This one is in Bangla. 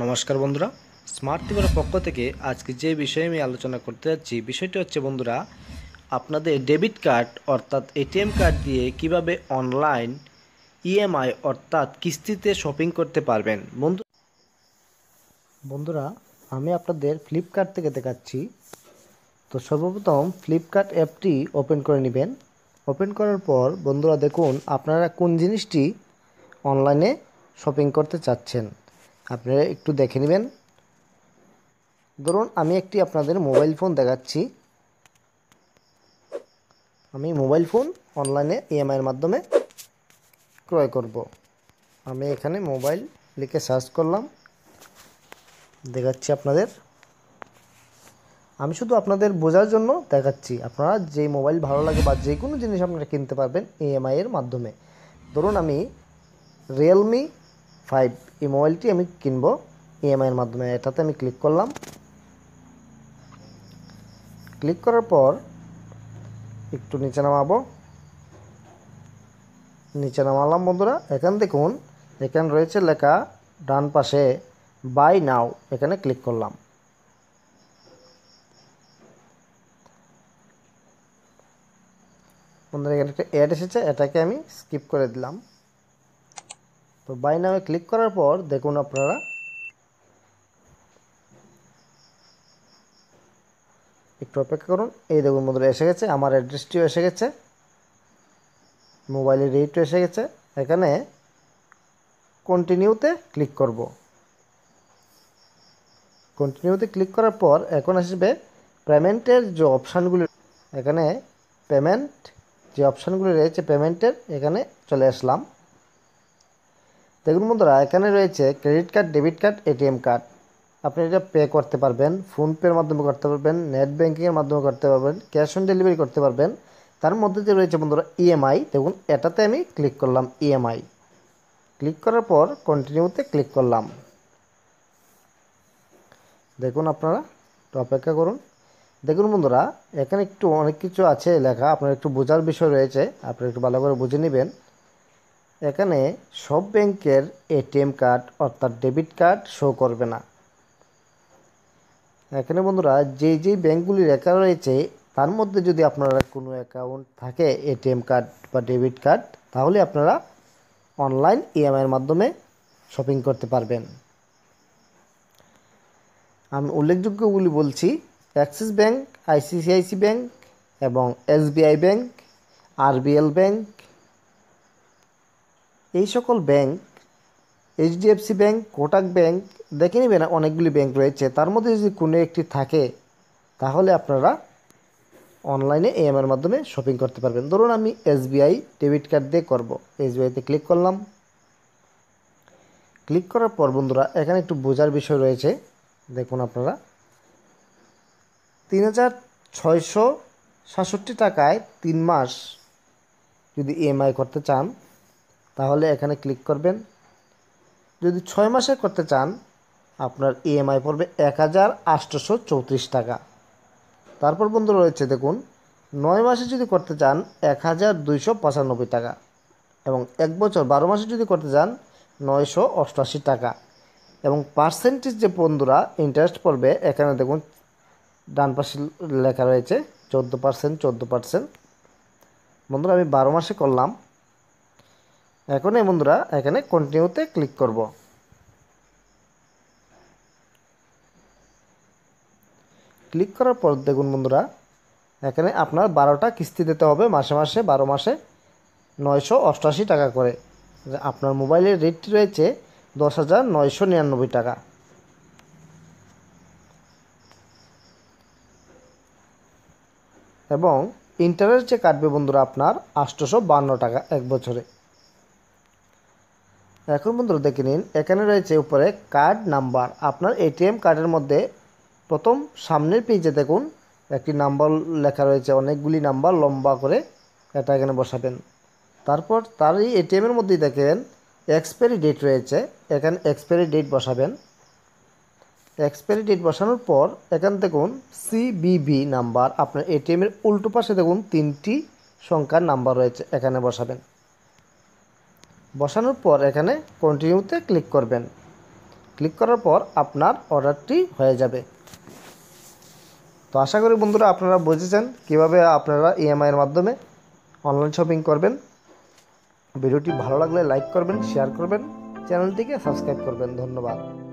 নমস্কার বন্ধুরা স্মার্ট টিভির পক্ষ থেকে আজকে যে বিষয়ে আমি আলোচনা করতে যাচ্ছি বিষয়টি হচ্ছে বন্ধুরা আপনাদের ডেবিট কার্ড অর্থাৎ এটিএম কার্ড দিয়ে কিভাবে অনলাইন ইএমআই e অর্থাৎ কিস্তিতে শপিং করতে পারবেন বন্ধু বন্ধুরা আমি আপনাদের ফ্লিপকার্ট থেকে দেখাচ্ছি তো সর্বপ্রথম ফ্লিপকার্ট অ্যাপটি ওপেন করে নেবেন ওপেন করার পর বন্ধুরা দেখুন আপনারা কোন জিনিসটি অনলাইনে শপিং করতে চাচ্ছেন আপনারা একটু দেখে নেবেন ধরুন আমি একটি আপনাদের মোবাইল ফোন দেখাচ্ছি আমি মোবাইল ফোন অনলাইনে e এর মাধ্যমে ক্রয় করব আমি এখানে মোবাইল লিখে সার্চ করলাম দেখাচ্ছি আপনাদের আমি শুধু আপনাদের বোঝার জন্য দেখাচ্ছি আপনারা যেই মোবাইল ভালো লাগে বা যে কোনো জিনিস আপনারা কিনতে পারবেন e এর মাধ্যমে ধরুন আমি রিয়েলমি ফাইভ এই মোবাইলটি আমি কিনবো ইএমআইয়ের মাধ্যমে এটাতে আমি ক্লিক করলাম ক্লিক করার পর একটু নিচে নামাবো নিচে নামালাম বন্ধুরা এখান দেখুন এখানে রয়েছে লেখা ডান পাশে বাই নাও এখানে ক্লিক করলাম বন্ধুরা এখানে একটা অ্যাড এসেছে এটাকে আমি স্কিপ করে দিলাম তো বাই নামে ক্লিক করার পর দেখুন আপনারা একটু অপেক্ষা করুন এই দেখুন বন্ধুরা এসে গেছে আমার অ্যাড্রেসটিও এসে গেছে মোবাইলের রেটও এসে গেছে এখানে কন্টিনিউতে ক্লিক করব কন্টিনিউতে ক্লিক করার পর এখন আসবে পেমেন্টের যে অপশানগুলি এখানে পেমেন্ট যে অপশানগুলি রয়েছে পেমেন্টের এখানে চলে আসলাম দেখুন বন্ধুরা এখানে রয়েছে credit card debit card ATM card আপনি এটা পে করতে পারবেন ফোনপের মাধ্যমে করতে পারবেন নেট ব্যাঙ্কিংয়ের মাধ্যমে করতে পারবেন ক্যাশ অন ডেলিভারি করতে পারবেন তার মধ্যে যে রয়েছে বন্ধুরা ইএমআই e দেখুন এটাতে আমি ক্লিক করলাম ইএমআই e ক্লিক করার পর কন্টিনিউতে ক্লিক করলাম দেখুন আপনারা একটু অপেক্ষা করুন দেখুন বন্ধুরা এখানে একটু অনেক কিছু আছে লেখা আপনার একটু বোঝার বিষয় রয়েছে আপনারা একটু ভালো করে বুঝে নেবেন এখানে সব ব্যাংকের এটিএম কার্ড অর্থাৎ ডেবিট কার্ড শো করবে না এখানে বন্ধুরা যে যেই ব্যাংকগুলি অ্যাকাউন্ট রয়েছে তার মধ্যে যদি আপনারা কোনো অ্যাকাউন্ট থাকে এটিএম কার্ড বা ডেবিট কার্ড তাহলে আপনারা অনলাইন ইএমআইয়ের e মাধ্যমে শপিং করতে পারবেন আমি উল্লেখযোগ্যগুলি বলছি অ্যাক্সিস ব্যাংক আইসিসিআইসি ব্যাংক এবং এসবিআই ব্যাংক আরবিএল ব্যাংক এই সকল bank HDFC bank Kotak bank দেখে নেবেন অনেকগুলি ব্যাংক রয়েছে তার মধ্যে যদি কোনো একটি থাকে তাহলে আপনারা অনলাইনে এর মাধ্যমে শপিং করতে পারবেন ধরুন আমি এসবিআই ডেবিট কার্ড দিয়ে করব এসবিআইতে ক্লিক করলাম ক্লিক করার পর বন্ধুরা এখানে একটু বোঝার বিষয় রয়েছে দেখুন আপনারা তিন হাজার ছয়শো সাতষট্টি টাকায় তিন মাস যদি ইএমআই করতে চান তাহলে এখানে ক্লিক করবেন যদি ছয় মাসে করতে চান আপনার ইএমআই e পড়বে এক হাজার চৌত্রিশ টাকা তারপর বন্ধু রয়েছে দেখুন নয় মাসে যদি করতে চান এক হাজার দুইশো পঁচানব্বই টাকা এবং এক বছর বারো মাসে যদি করতে চান নয়শো অষ্টআশি টাকা এবং পার্সেন্টেজ যে বন্ধুরা ইন্টারেস্ট পড়বে এখানে দেখুন ডান পাশে লেখা রয়েছে চোদ্দো পার্সেন্ট চোদ্দো পার্সেন্ট বন্ধুরা আমি বারো মাসে করলাম এখন এই বন্ধুরা এখানে কন্টিনিউতে ক্লিক করব ক্লিক করার পর দেখুন বন্ধুরা এখানে আপনার বারোটা কিস্তি দিতে হবে মাসে মাসে বারো মাসে নয়শো অষ্টাশি টাকা করে আপনার মোবাইলের রেটটি রয়েছে দশ হাজার নয়শো নিরানব্বই টাকা এবং ইন্টারেস্ট যে কাটবে বন্ধুরা আপনার আষ্টশো বান্ন টাকা এক বছরে এখন বন্ধুরা দেখে নিন এখানে রয়েছে উপরে কার্ড নাম্বার আপনার এটিএম কার্ডের মধ্যে প্রথম সামনের পেজে দেখুন একটি নাম্বার লেখা রয়েছে অনেকগুলি নাম্বার লম্বা করে এটা এখানে বসাবেন তারপর তার এই এটিএমের মধ্যেই দেখেন এক্সপায়ারি ডেট রয়েছে এখানে এক্সপায়ারি ডেট বসাবেন এক্সপায়ারি ডেট বসানোর পর এখান দেখুন সিবিবি নাম্বার আপনার এটিএমের উল্টো পাশে দেখুন তিনটি সংখ্যার নাম্বার রয়েছে এখানে বসাবেন বসানোর পর এখানে কন্টিনিউতে ক্লিক করবেন ক্লিক করার পর আপনার অর্ডারটি হয়ে যাবে তো আশা করি বন্ধুরা আপনারা বুঝেছেন কিভাবে আপনারা ইএমআইয়ের মাধ্যমে অনলাইন শপিং করবেন ভিডিওটি ভালো লাগলে লাইক করবেন শেয়ার করবেন চ্যানেলটিকে সাবস্ক্রাইব করবেন ধন্যবাদ